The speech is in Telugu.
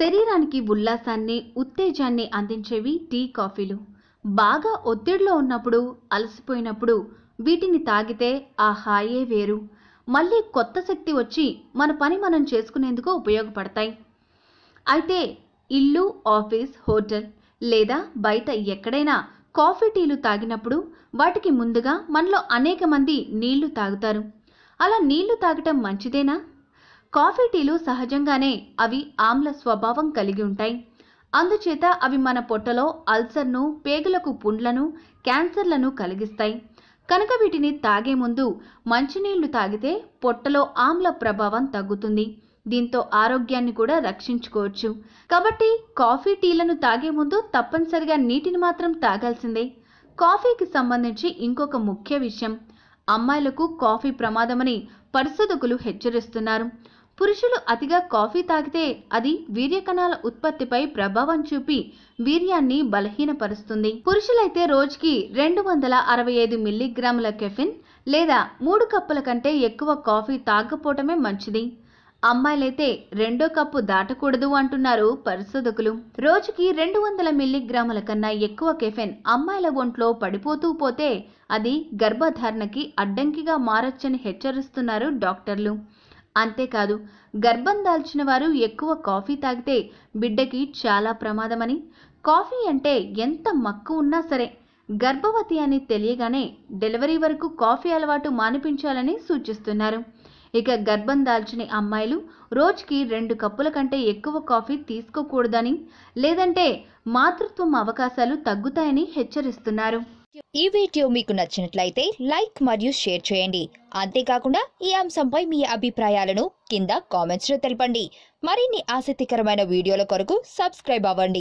శరీరానికి ఉల్లాసాన్ని ఉత్తేజాన్ని అందించేవి టీ కాఫీలు బాగా ఒత్తిడిలో ఉన్నప్పుడు అలసిపోయినప్పుడు వీటిని తాగితే ఆ హాయే వేరు మళ్ళీ కొత్త శక్తి వచ్చి మన పని మనం చేసుకునేందుకు ఉపయోగపడతాయి అయితే ఇల్లు ఆఫీస్ హోటల్ లేదా బయట ఎక్కడైనా కాఫీ టీలు తాగినప్పుడు వాటికి ముందుగా మనలో అనేక మంది నీళ్లు తాగుతారు అలా నీళ్లు తాగటం మంచిదేనా కాఫీ టీలు సహజంగానే అవి ఆమ్ల స్వభావం కలిగి ఉంటాయి అందుచేత అవి మన పొట్టలో అల్సర్ను పేగులకు పుండ్లను క్యాన్సర్లను కలిగిస్తాయి కనుక వీటిని తాగే ముందు మంచినీళ్లు తాగితే పొట్టలో ఆమ్ల ప్రభావం తగ్గుతుంది దీంతో ఆరోగ్యాన్ని కూడా రక్షించుకోవచ్చు కాబట్టి కాఫీ టీలను తాగే ముందు తప్పనిసరిగా నీటిని మాత్రం తాగాల్సిందే కాఫీకి సంబంధించి ఇంకొక ముఖ్య విషయం అమ్మాయిలకు కాఫీ ప్రమాదమని పరిశోధకులు హెచ్చరిస్తున్నారు పురుషులు అతిగా కాఫీ తాగితే అది వీర్యకణాల ఉత్పత్తిపై ప్రభావం చూపి వీర్యాన్ని బలహీనపరుస్తుంది పురుషులైతే రోజుకి రెండు వందల అరవై ఐదు మిల్లీగ్రాముల కెఫిన్ లేదా మూడు కప్పుల కంటే ఎక్కువ కాఫీ తాగకపోవటమే మంచిది అమ్మాయిలైతే రెండో కప్పు దాటకూడదు అంటున్నారు పరిశోధకులు రోజుకి రెండు వందల మిల్లీగ్రాముల కన్నా ఎక్కువ కెఫెన్ అమ్మాయిల ఒంట్లో పడిపోతూ పోతే అది గర్భధారణకి అడ్డంకిగా మారొచ్చని హెచ్చరిస్తున్నారు డాక్టర్లు అంతేకాదు గర్భం దాల్చిన వారు ఎక్కువ కాఫీ తాగితే బిడ్డకి చాలా ప్రమాదమని కాఫీ అంటే ఎంత మక్కు ఉన్నా సరే గర్భవతి అని తెలియగానే డెలివరీ వరకు కాఫీ అలవాటు మానిపించాలని సూచిస్తున్నారు ఇక గర్భం దాల్చిన అమ్మాయిలు రోజుకి రెండు కప్పుల కంటే ఎక్కువ కాఫీ తీసుకోకూడదని లేదంటే మాతృత్వం అవకాశాలు తగ్గుతాయని హెచ్చరిస్తున్నారు ఈ వీడియో మీకు నచ్చినట్లయితే లైక్ మరియు షేర్ చేయండి అంతేకాకుండా ఈ అంశంపై మీ అభిప్రాయాలను కింద లో తెలపండి మరిన్ని ఆసక్తికరమైన వీడియోల కొరకు సబ్స్క్రైబ్ అవ్వండి